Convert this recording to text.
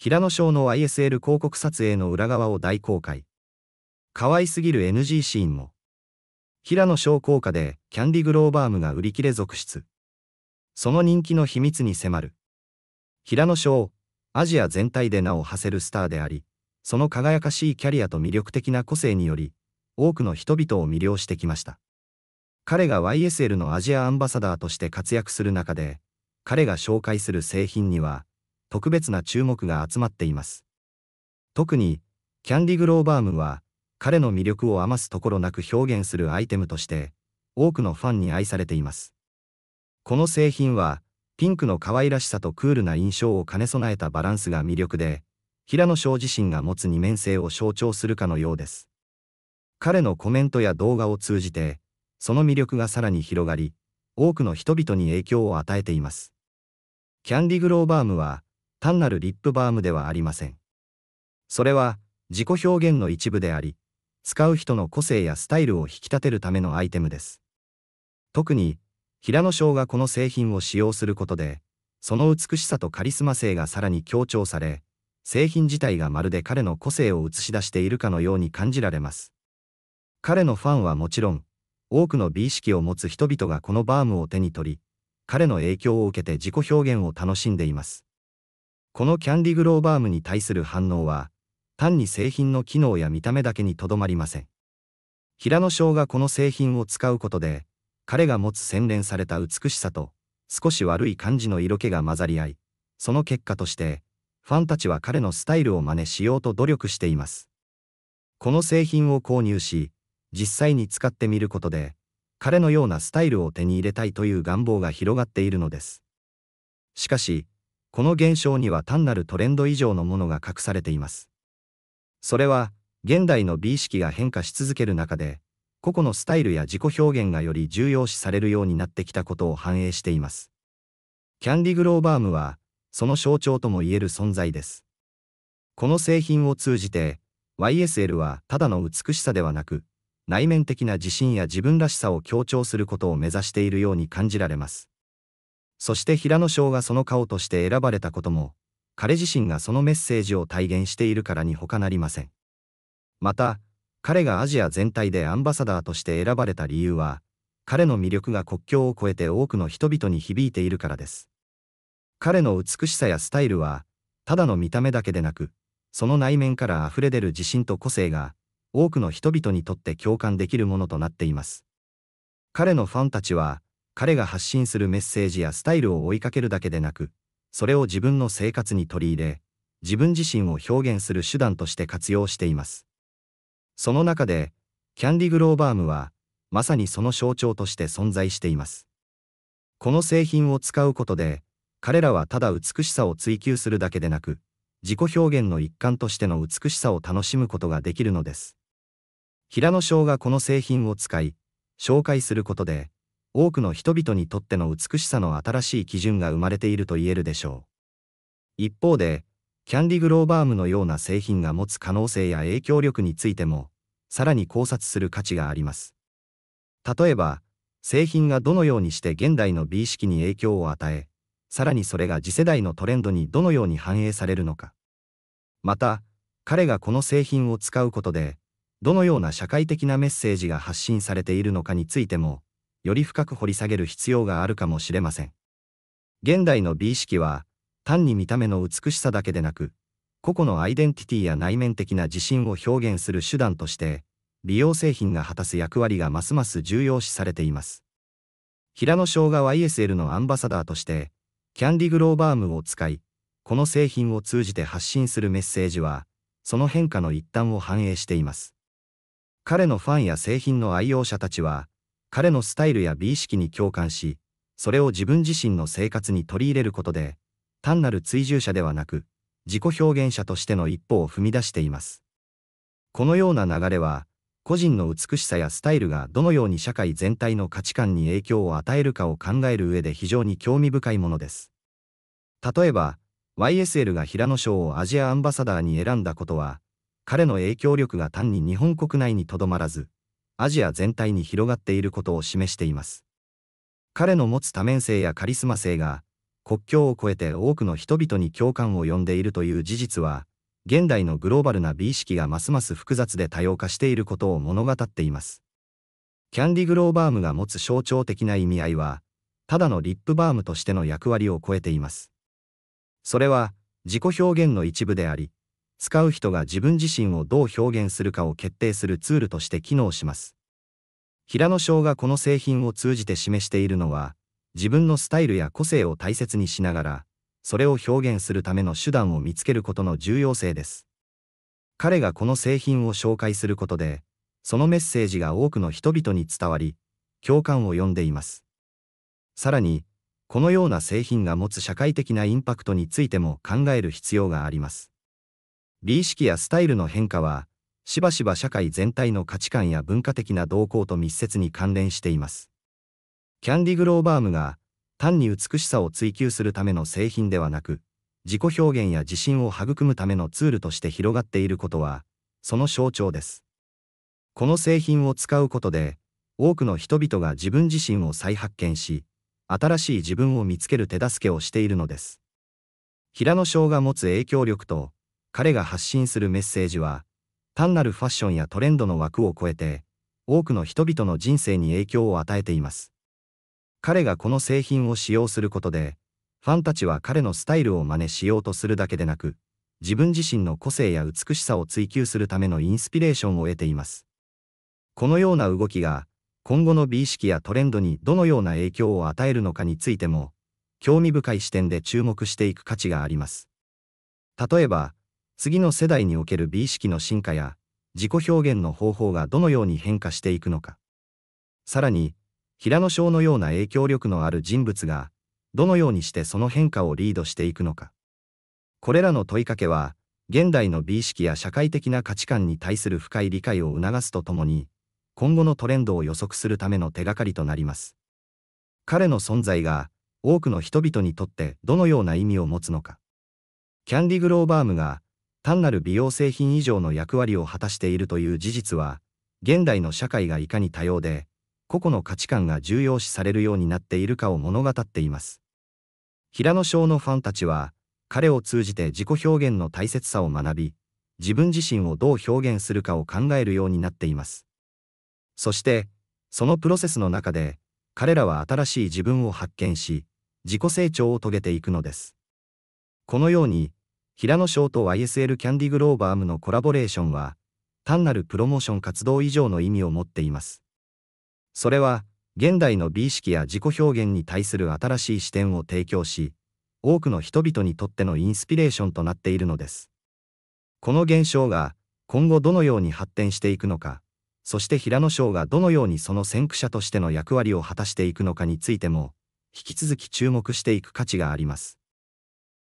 平野翔の ISL 広告撮影の裏側を大公開。可愛すぎる NG シーンも。平野翔効果でキャンディグローバームが売り切れ続出。その人気の秘密に迫る。平野翔、アジア全体で名を馳せるスターであり、その輝かしいキャリアと魅力的な個性により、多くの人々を魅了してきました。彼が YSL のアジアアンバサダーとして活躍する中で、彼が紹介する製品には、特別な注目が集まっています。特に、キャンディ・グローバームは、彼の魅力を余すところなく表現するアイテムとして、多くのファンに愛されています。この製品は、ピンクの可愛らしさとクールな印象を兼ね備えたバランスが魅力で、平野翔自身が持つ二面性を象徴するかのようです。彼のコメントや動画を通じて、その魅力がさらに広がり、多くの人々に影響を与えています。キャンディ・グローバームは、単なるリップバームではありません。それは自己表現の一部であり、使う人の個性やスタイルを引き立てるためのアイテムです。特に、平野翔がこの製品を使用することで、その美しさとカリスマ性がさらに強調され、製品自体がまるで彼の個性を映し出しているかのように感じられます。彼のファンはもちろん、多くの美意識を持つ人々がこのバームを手に取り、彼の影響を受けて自己表現を楽しんでいます。このキャンディグローバームに対する反応は、単に製品の機能や見た目だけにとどまりません。平野翔がこの製品を使うことで、彼が持つ洗練された美しさと、少し悪い感じの色気が混ざり合い、その結果として、ファンたちは彼のスタイルを真似しようと努力しています。この製品を購入し、実際に使ってみることで、彼のようなスタイルを手に入れたいという願望が広がっているのです。しかし、この現象には単なるトレンド以上のものが隠されています。それは、現代の美意識が変化し続ける中で、個々のスタイルや自己表現がより重要視されるようになってきたことを反映しています。キャンディ・グローバームは、その象徴ともいえる存在です。この製品を通じて、YSL はただの美しさではなく、内面的な自信や自分らしさを強調することを目指しているように感じられます。そして平野翔がその顔として選ばれたことも、彼自身がそのメッセージを体現しているからに他なりません。また、彼がアジア全体でアンバサダーとして選ばれた理由は、彼の魅力が国境を越えて多くの人々に響いているからです。彼の美しさやスタイルは、ただの見た目だけでなく、その内面から溢れ出る自信と個性が、多くの人々にとって共感できるものとなっています。彼のファンたちは、彼が発信するメッセージやスタイルを追いかけるだけでなく、それを自分の生活に取り入れ、自分自身を表現する手段として活用しています。その中で、キャンディ・グローバームは、まさにその象徴として存在しています。この製品を使うことで、彼らはただ美しさを追求するだけでなく、自己表現の一環としての美しさを楽しむことができるのです。平野翔がこの製品を使い、紹介することで、多くの人々にとっての美しさの新しい基準が生まれていると言えるでしょう。一方で、キャンディ・グローバームのような製品が持つ可能性や影響力についても、さらに考察する価値があります。例えば、製品がどのようにして現代の美意識に影響を与え、さらにそれが次世代のトレンドにどのように反映されるのか。また、彼がこの製品を使うことで、どのような社会的なメッセージが発信されているのかについても、より深く掘り下げる必要があるかもしれません。現代の美意識は、単に見た目の美しさだけでなく、個々のアイデンティティや内面的な自信を表現する手段として、美容製品が果たす役割がますます重要視されています。平野翔が YSL のアンバサダーとして、キャンディグローバームを使い、この製品を通じて発信するメッセージは、その変化の一端を反映しています。彼のファンや製品の愛用者たちは、彼のスタイルや美意識に共感し、それを自分自身の生活に取り入れることで、単なる追従者ではなく、自己表現者としての一歩を踏み出しています。このような流れは、個人の美しさやスタイルがどのように社会全体の価値観に影響を与えるかを考える上で非常に興味深いものです。例えば、YSL が平野賞をアジアアンバサダーに選んだことは、彼の影響力が単に日本国内にとどまらず、アジア全体に広がっていることを示しています。彼の持つ多面性やカリスマ性が、国境を越えて多くの人々に共感を呼んでいるという事実は、現代のグローバルな美意識がますます複雑で多様化していることを物語っています。キャンディ・グローバームが持つ象徴的な意味合いは、ただのリップバームとしての役割を超えています。それは、自己表現の一部であり、使う人が自分自身をどう表現するかを決定するツールとして機能します。平野翔がこの製品を通じて示しているのは、自分のスタイルや個性を大切にしながら、それを表現するための手段を見つけることの重要性です。彼がこの製品を紹介することで、そのメッセージが多くの人々に伝わり、共感を呼んでいます。さらに、このような製品が持つ社会的なインパクトについても考える必要があります。美意識やスタイルの変化は、しばしば社会全体の価値観や文化的な動向と密接に関連しています。キャンディ・グローバームが、単に美しさを追求するための製品ではなく、自己表現や自信を育むためのツールとして広がっていることは、その象徴です。この製品を使うことで、多くの人々が自分自身を再発見し、新しい自分を見つける手助けをしているのです。平野翔が持つ影響力と、彼が発信するメッセージは、単なるファッションやトレンドの枠を超えて、多くの人々の人生に影響を与えています。彼がこの製品を使用することで、ファンたちは彼のスタイルを真似しようとするだけでなく、自分自身の個性や美しさを追求するためのインスピレーションを得ています。このような動きが、今後の美意識やトレンドにどのような影響を与えるのかについても、興味深い視点で注目していく価値があります。例えば、次の世代における美意識の進化や自己表現の方法がどのように変化していくのかさらに平野翔のような影響力のある人物がどのようにしてその変化をリードしていくのかこれらの問いかけは現代の美意識や社会的な価値観に対する深い理解を促すとともに今後のトレンドを予測するための手がかりとなります彼の存在が多くの人々にとってどのような意味を持つのかキャンディ・グローバームが単なる美容製品以上の役割を果たしているという事実は、現代の社会がいかに多様で、個々の価値観が重要視されるようになっているかを物語っています。平野翔のファンたちは、彼を通じて自己表現の大切さを学び、自分自身をどう表現するかを考えるようになっています。そして、そのプロセスの中で、彼らは新しい自分を発見し、自己成長を遂げていくのです。このように、平野翔と YSL キャンディグローバームのコラボレーションは、単なるプロモーション活動以上の意味を持っています。それは、現代の美意識や自己表現に対する新しい視点を提供し、多くの人々にとってのインスピレーションとなっているのです。この現象が、今後どのように発展していくのか、そして平野翔がどのようにその先駆者としての役割を果たしていくのかについても、引き続き注目していく価値があります。